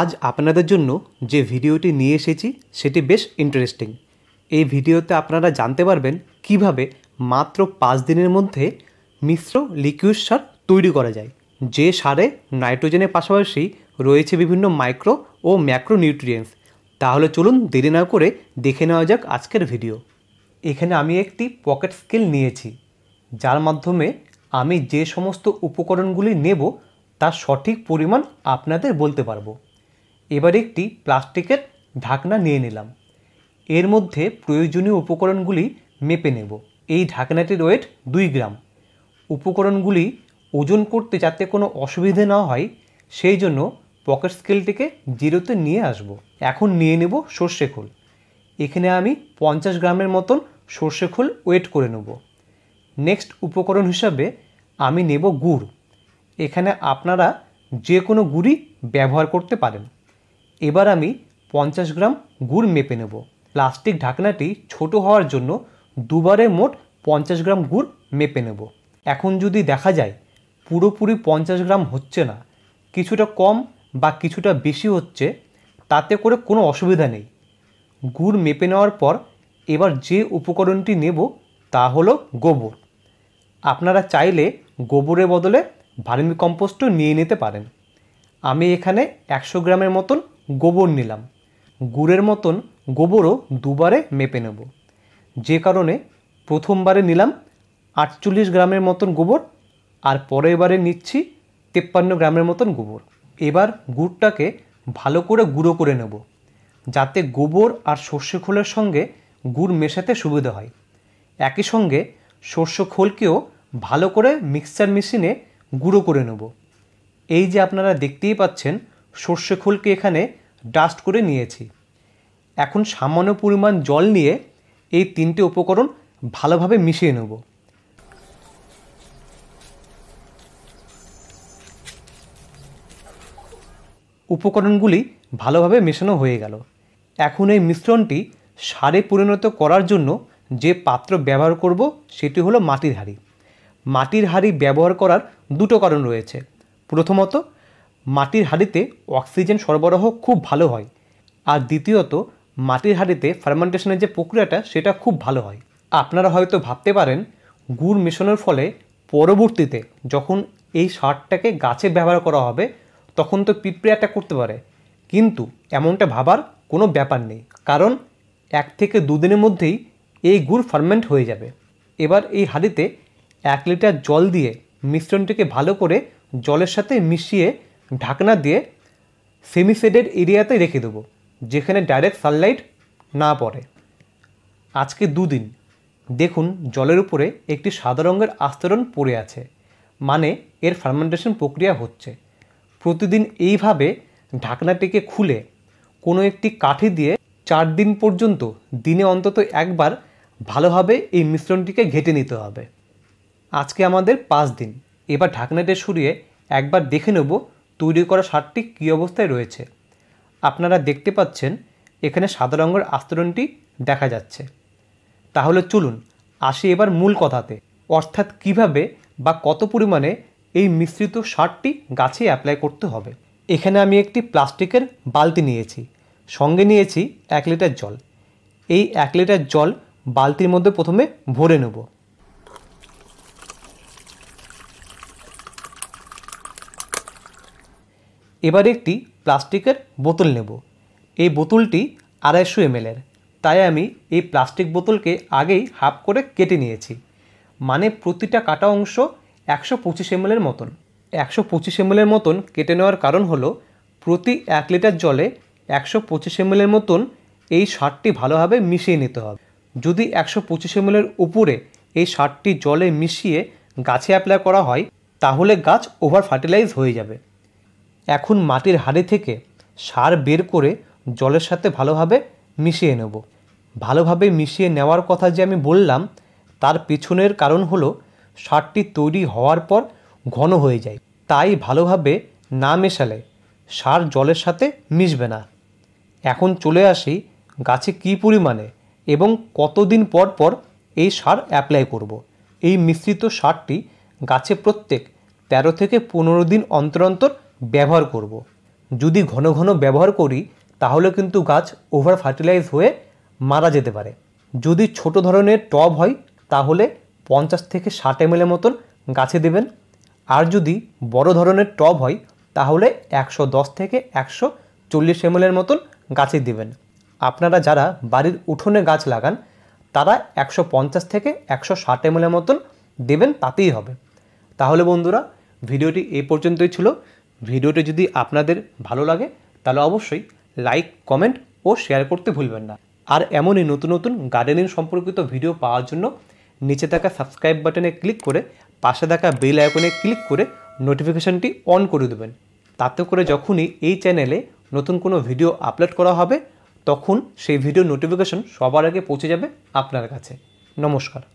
আজ আপনাদের জন্য যে ভিডিওটি নিয়ে এসেছি সেটি বেশ ইন্টারেস্টিং এই ভিডিওতে আপনারা জানতে পারবেন কিভাবে মাত্র পাঁচ দিনের মধ্যে মিশ্র লিকুইড সার তৈরি করা যায় যে সারে নাইট্রোজেনের পাশাপাশি রয়েছে বিভিন্ন মাইক্রো ও ম্যাক্রো নিউট্রিয়েন্টস তাহলে চলুন দেরি না করে দেখে নেওয়া যাক আজকের ভিডিও এখানে আমি একটি পকেট স্কেল নিয়েছি যার মাধ্যমে আমি যে সমস্ত উপকরণগুলি নেব তার সঠিক পরিমাণ আপনাদের বলতে পারবো এবার একটি প্লাস্টিকের ঢাকনা নিয়ে নিলাম এর মধ্যে প্রয়োজনীয় উপকরণগুলি মেপে নেব এই ঢাকনাটির ওয়েট দুই গ্রাম উপকরণগুলি ওজন করতে যাতে কোনো অসুবিধে না হয় সেই জন্য পকেট স্কেলটিকে জিরোতে নিয়ে আসব। এখন নিয়ে নেব সর্ষে খোল এখানে আমি পঞ্চাশ গ্রামের মতন সর্ষে খোল ওয়েট করে নেব নেক্সট উপকরণ হিসাবে আমি নেব গুড় এখানে আপনারা যে কোনো গুড়ি ব্যবহার করতে পারেন এবার আমি পঞ্চাশ গ্রাম গুড় মেপে নেব প্লাস্টিক ঢাকনাটি ছোট হওয়ার জন্য দুবারে মোট পঞ্চাশ গ্রাম গুড় মেপে নেব এখন যদি দেখা যায় পুরোপুরি পঞ্চাশ গ্রাম হচ্ছে না কিছুটা কম বা কিছুটা বেশি হচ্ছে তাতে করে কোনো অসুবিধা নেই গুড় মেপে নেওয়ার পর এবার যে উপকরণটি নেব তা হলো গোবর আপনারা চাইলে গোবরের বদলে কম্পোস্টও নিয়ে নিতে পারেন আমি এখানে একশো গ্রামের মতন গোবর নিলাম গুড়ের মতন গোবরও দুবারে মেপে নেব যে কারণে প্রথমবারে নিলাম আটচল্লিশ গ্রামের মতন গোবর আর পরের বারে নিচ্ছি তেপ্পান্ন গ্রামের মতন গোবর এবার গুড়টাকে ভালো করে গুঁড়ো করে নেব যাতে গোবর আর সর্ষে খোলের সঙ্গে গুড় মেশাতে সুবিধা হয় একই সঙ্গে সর্ষ খোলকেও ভালো করে মিক্সচার মেশিনে গুঁড়ো করে নেব এই যে আপনারা দেখতেই পাচ্ছেন সর্ষে খোলকে এখানে ডাস্ট করে নিয়েছি এখন সামান্য পরিমাণ জল নিয়ে এই তিনটে উপকরণ ভালোভাবে মিশিয়ে নেব উপকরণগুলি ভালোভাবে মেশানো হয়ে গেল এখন এই মিশ্রণটি সারে পরিণত করার জন্য যে পাত্র ব্যবহার করব সেটি হলো মাটির হাঁড়ি মাটির হাঁড়ি ব্যবহার করার দুটো কারণ রয়েছে প্রথমত মাটির হাঁড়িতে অক্সিজেন সরবরাহ খুব ভালো হয় আর দ্বিতীয়ত মাটির হাঁড়িতে ফার্মেন্টেশনের যে প্রক্রিয়াটা সেটা খুব ভালো হয় আপনারা হয়তো ভাবতে পারেন গুড় মিশনের ফলে পরবর্তীতে যখন এই সারটাকে গাছে ব্যবহার করা হবে তখন তো পিপ্রিয়াটা করতে পারে কিন্তু এমনটা ভাবার কোনো ব্যাপার নেই কারণ এক থেকে দুদিনের মধ্যেই এই গুড় ফার্মেন্ট হয়ে যাবে এবার এই হাঁড়িতে এক লিটার জল দিয়ে মিশ্রণটিকে ভালো করে জলের সাথে মিশিয়ে ঢাকনা দিয়ে সেমিসেডেড এরিয়াতে রেখে দেবো যেখানে ডাইরেক্ট সানলাইট না পড়ে আজকে দুদিন দেখুন জলের উপরে একটি সাদা রঙের আস্তরণ পড়ে আছে মানে এর ফার্মেন্টেশন প্রক্রিয়া হচ্ছে প্রতিদিন এইভাবে ঢাকনাটিকে খুলে কোনো একটি কাঠি দিয়ে চার দিন পর্যন্ত দিনে অন্তত একবার ভালোভাবে এই মিশ্রণটিকে ঘেটে নিতে হবে আজকে আমাদের পাঁচ দিন এবার ঢাকনাটি সরিয়ে একবার দেখে নেব তৈরি করা সারটি কী অবস্থায় রয়েছে আপনারা দেখতে পাচ্ছেন এখানে সাদা রঙের আস্তরণটি দেখা যাচ্ছে তাহলে চলুন আসি এবার মূল কথাতে অর্থাৎ কিভাবে বা কত পরিমাণে এই মিশ্রিত সারটি গাছে অ্যাপ্লাই করতে হবে এখানে আমি একটি প্লাস্টিকের বালতি নিয়েছি সঙ্গে নিয়েছি এক লিটার জল এই এক লিটার জল বালতির মধ্যে প্রথমে ভরে নেব এবার একটি প্লাস্টিকের বোতল নেব এই বোতলটি আড়াইশো এমএলের তাই আমি এই প্লাস্টিক বোতলকে আগেই হাফ করে কেটে নিয়েছি মানে প্রতিটা কাটা অংশ একশো পঁচিশ এমএলের মতন একশো পঁচিশ এমএলের মতন কেটে নেওয়ার কারণ হলো প্রতি এক লিটার জলে একশো পঁচিশ এমএলের মতন এই সারটি ভালোভাবে মিশিয়ে নিতে হবে যদি একশো পঁচিশ এমএলের উপরে এই সারটি জলে মিশিয়ে গাছে অ্যাপ্লাই করা হয় তাহলে গাছ ওভার ফার্টিলাইজ হয়ে যাবে এখন মাটির হাড়ি থেকে সার বের করে জলের সাথে ভালোভাবে মিশিয়ে নেব ভালোভাবে মিশিয়ে নেওয়ার কথা যে আমি বললাম তার পেছনের কারণ হলো সারটি তৈরি হওয়ার পর ঘন হয়ে যায় তাই ভালোভাবে না মেশালে সার জলের সাথে মিশবে না এখন চলে আসি গাছে কি পরিমাণে এবং কতদিন পর পর এই সার অ্যাপ্লাই করব। এই মিশ্রিত সারটি গাছে প্রত্যেক তেরো থেকে পনেরো দিন অন্তর অন্তর ব্যবহার করব। যদি ঘন ঘন ব্যবহার করি তাহলে কিন্তু গাছ ওভার ফার্টিলাইজ হয়ে মারা যেতে পারে যদি ছোট ধরনের টব হয় তাহলে পঞ্চাশ থেকে ষাট এম মতন গাছে দেবেন আর যদি বড় ধরনের টব হয় তাহলে একশো দশ থেকে একশো চল্লিশ এম মতন গাছে দেবেন আপনারা যারা বাড়ির উঠোনে গাছ লাগান তারা একশো পঞ্চাশ থেকে একশো ষাট এম মতন দেবেন তাতেই হবে তাহলে বন্ধুরা ভিডিওটি এ পর্যন্তই ছিল ভিডিওটি যদি আপনাদের ভালো লাগে তাহলে অবশ্যই লাইক কমেন্ট ও শেয়ার করতে ভুলবেন না আর এমনই নতুন নতুন গার্ডেনিং সম্পর্কিত ভিডিও পাওয়ার জন্য নিচে থাকা সাবস্ক্রাইব বাটনে ক্লিক করে পাশে থাকা বেল আইকনে ক্লিক করে নোটিফিকেশানটি অন করে দেবেন তাতে করে যখনই এই চ্যানেলে নতুন কোনো ভিডিও আপলোড করা হবে তখন সেই ভিডিও নোটিফিকেশন সবার আগে পৌঁছে যাবে আপনার কাছে নমস্কার